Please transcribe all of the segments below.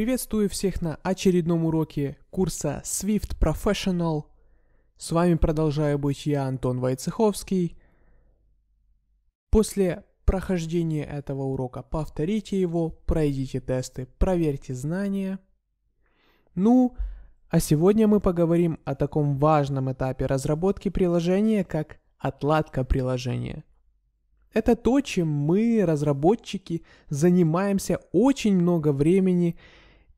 Приветствую всех на очередном уроке курса Swift Professional. С вами продолжаю быть я, Антон Войцеховский. После прохождения этого урока повторите его, пройдите тесты, проверьте знания. Ну, а сегодня мы поговорим о таком важном этапе разработки приложения, как отладка приложения – это то, чем мы, разработчики, занимаемся очень много времени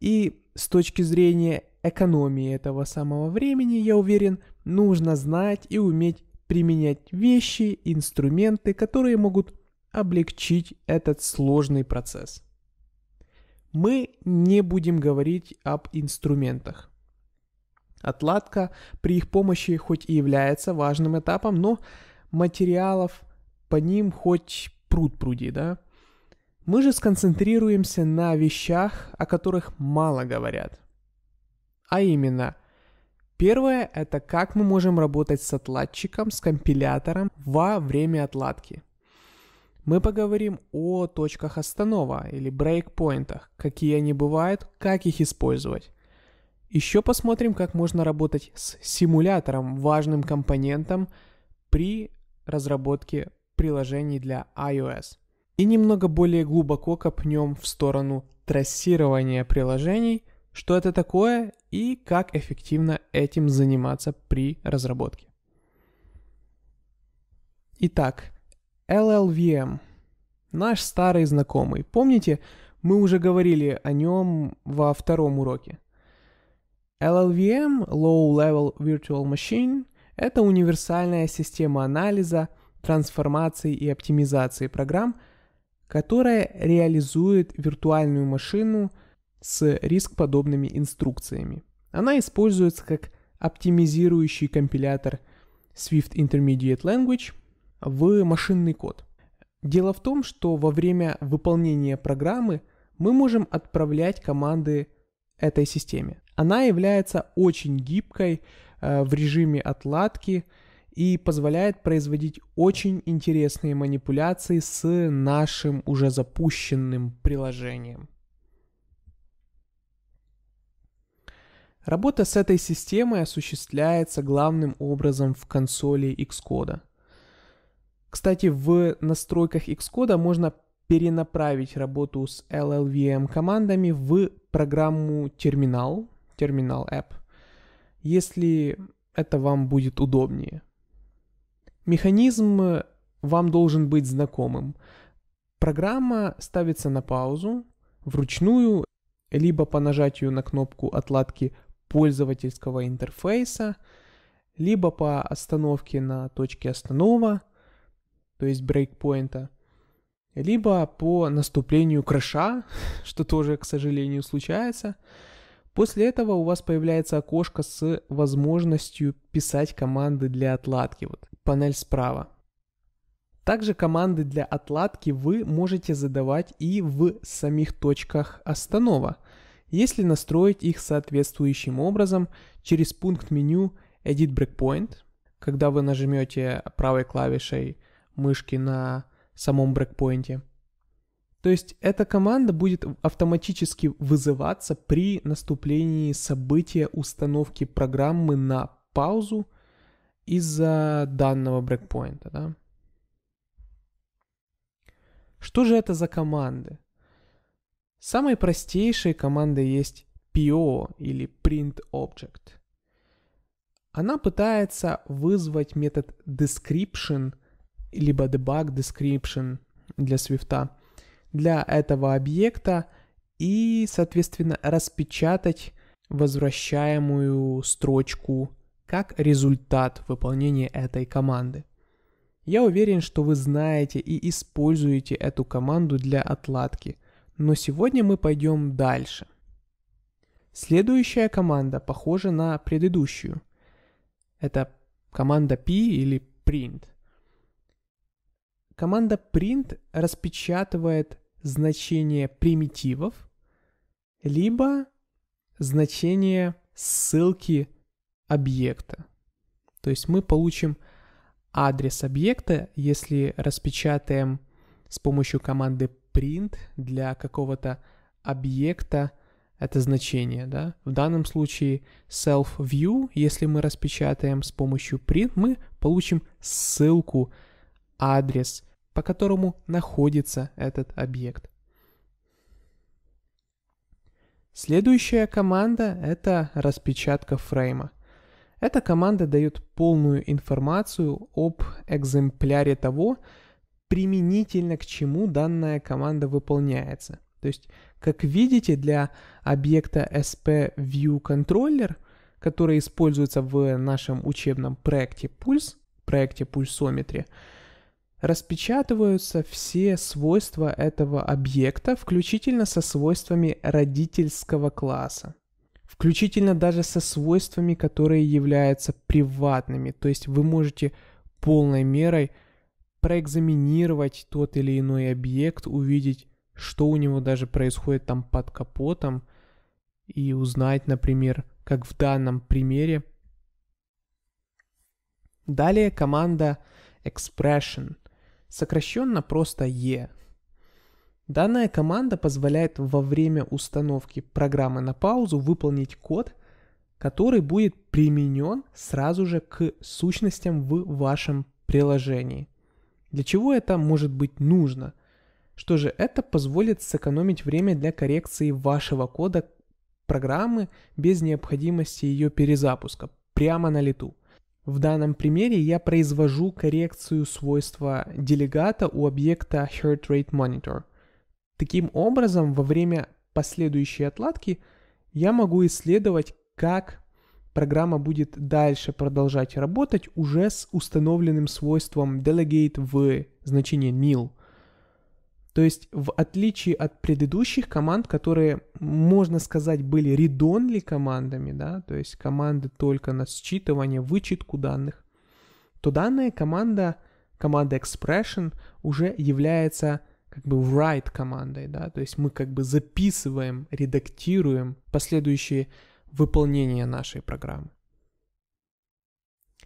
и с точки зрения экономии этого самого времени, я уверен, нужно знать и уметь применять вещи, инструменты, которые могут облегчить этот сложный процесс. Мы не будем говорить об инструментах. Отладка при их помощи хоть и является важным этапом, но материалов по ним хоть пруд пруди, да? Мы же сконцентрируемся на вещах, о которых мало говорят. А именно, первое – это как мы можем работать с отладчиком, с компилятором во время отладки. Мы поговорим о точках останова или брейкпоинтах, какие они бывают, как их использовать. Еще посмотрим, как можно работать с симулятором, важным компонентом при разработке приложений для iOS – и немного более глубоко копнем в сторону трассирования приложений, что это такое и как эффективно этим заниматься при разработке. Итак, LLVM. Наш старый знакомый. Помните, мы уже говорили о нем во втором уроке. LLVM, Low Level Virtual Machine, это универсальная система анализа, трансформации и оптимизации программ – которая реализует виртуальную машину с риск-подобными инструкциями. Она используется как оптимизирующий компилятор Swift Intermediate Language в машинный код. Дело в том, что во время выполнения программы мы можем отправлять команды этой системе. Она является очень гибкой э, в режиме отладки – и позволяет производить очень интересные манипуляции с нашим уже запущенным приложением. Работа с этой системой осуществляется главным образом в консоли Xcode. Кстати, в настройках Xcode можно перенаправить работу с LLVM командами в программу терминал, терминал app, если это вам будет удобнее – Механизм э, вам должен быть знакомым. Программа ставится на паузу вручную, либо по нажатию на кнопку отладки пользовательского интерфейса, либо по остановке на точке останова, то есть брейкпоинта, либо по наступлению крыша, что тоже, к сожалению, случается – После этого у вас появляется окошко с возможностью писать команды для отладки. Вот панель справа. Также команды для отладки вы можете задавать и в самих точках останова, если настроить их соответствующим образом через пункт меню Edit Breakpoint, когда вы нажмете правой клавишей мышки на самом брекпоинте – то есть эта команда будет автоматически вызываться при наступлении события установки программы на паузу из-за данного брекпоинта. Да? Что же это за команды? Самые простейшие команды есть PO или Print Object. Она пытается вызвать метод description, либо debug description для свифта – для этого объекта и, соответственно, распечатать возвращаемую строчку как результат выполнения этой команды. Я уверен, что вы знаете и используете эту команду для отладки, но сегодня мы пойдем дальше. Следующая команда похожа на предыдущую. Это команда P или print. Команда print распечатывает значение примитивов, либо значение ссылки объекта. То есть мы получим адрес объекта, если распечатаем с помощью команды print для какого-то объекта это значение, да. В данном случае self-view, если мы распечатаем с помощью print, мы получим ссылку, адрес по которому находится этот объект. Следующая команда – это распечатка фрейма. Эта команда дает полную информацию об экземпляре того, применительно к чему данная команда выполняется. То есть, как видите, для объекта SP View Controller, который используется в нашем учебном проекте Pulse, проекте пульсометре, распечатываются все свойства этого объекта, включительно со свойствами родительского класса включительно даже со свойствами, которые являются приватными. То есть вы можете полной мерой проэкзаминировать тот или иной объект, увидеть, что у него даже происходит там под капотом, и узнать, например, как в данном примере. Далее команда expression сокращенно просто E. Данная команда позволяет во время установки программы на паузу выполнить код, который будет применен сразу же к сущностям в вашем приложении. Для чего это может быть нужно? Что же это позволит сэкономить время для коррекции вашего кода программы без необходимости ее перезапуска прямо на лету. В данном примере я произвожу коррекцию свойства делегата у объекта Heart Rate Monitor. Таким образом, во время последующей отладки я могу исследовать, как программа будет дальше продолжать работать уже с установленным свойством delegate в значение nil – то есть, в отличие от предыдущих команд, которые, можно сказать, были редонли командами, да, то есть команды только на считывание, вычетку данных, то данная команда, команда Expression, уже является как бы write командой, да, то есть мы как бы записываем, редактируем последующие выполнения нашей программы.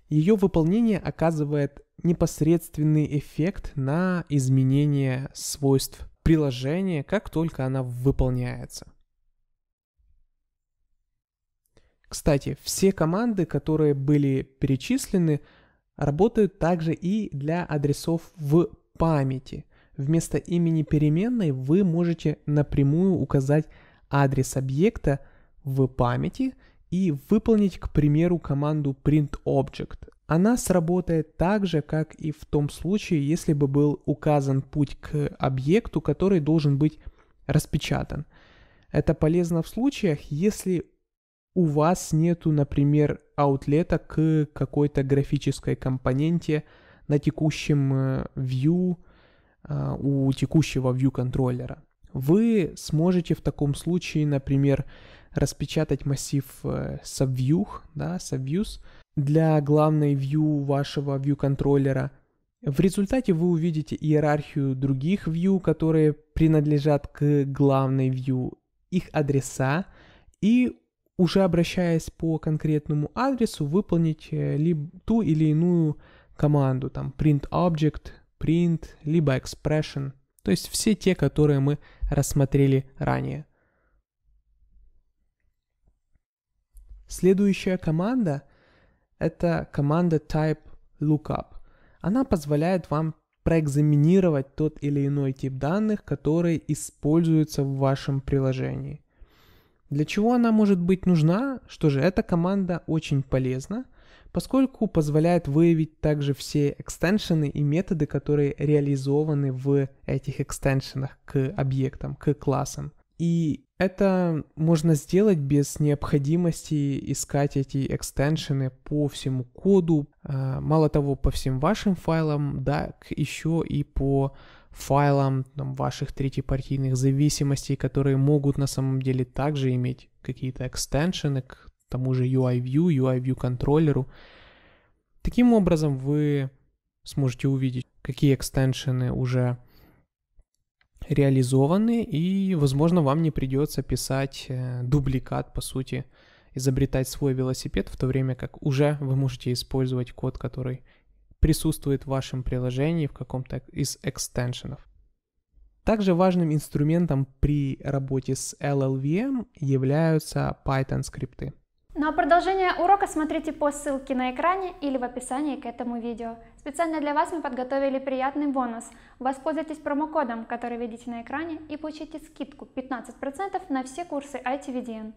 Ее выполнение оказывает непосредственный эффект на изменение свойств приложения, как только она выполняется. Кстати, все команды, которые были перечислены, работают также и для адресов в памяти. Вместо имени переменной вы можете напрямую указать адрес объекта в памяти – и выполнить, к примеру, команду print object. Она сработает так же, как и в том случае, если бы был указан путь к объекту, который должен быть распечатан. Это полезно в случаях, если у вас нету, например, аутлета к какой-то графической компоненте на текущем э, view, э, у текущего view контроллера. Вы сможете в таком случае, например, распечатать массив subview, э, да, subviews для главной view вашего view контроллера. В результате вы увидите иерархию других view, которые принадлежат к главной view, их адреса и уже обращаясь по конкретному адресу, выполнить э, либо ту или иную команду, там print object, print, либо expression, то есть все те, которые мы рассмотрели ранее. Следующая команда – это команда Type Lookup. Она позволяет вам проэкзаминировать тот или иной тип данных, которые используются в вашем приложении. Для чего она может быть нужна? Что же, эта команда очень полезна, поскольку позволяет выявить также все экстеншены и методы, которые реализованы в этих экстеншенах к объектам, к классам. И это можно сделать без необходимости искать эти экстеншены по всему коду, а, мало того, по всем вашим файлам, да, еще и по файлам там, ваших третьепартийных зависимостей, которые могут на самом деле также иметь какие-то экстеншены к тому же UI-View, UI-View контроллеру. Таким образом вы сможете увидеть, какие экстеншены уже реализованы, и, возможно, вам не придется писать э, дубликат, по сути, изобретать свой велосипед, в то время как уже вы можете использовать код, который присутствует в вашем приложении в каком-то из экстеншенов. Также важным инструментом при работе с LLVM являются Python скрипты. Ну а продолжение урока смотрите по ссылке на экране или в описании к этому видео. Специально для вас мы подготовили приятный бонус. Воспользуйтесь промокодом, который видите на экране, и получите скидку 15% на все курсы ITVDN.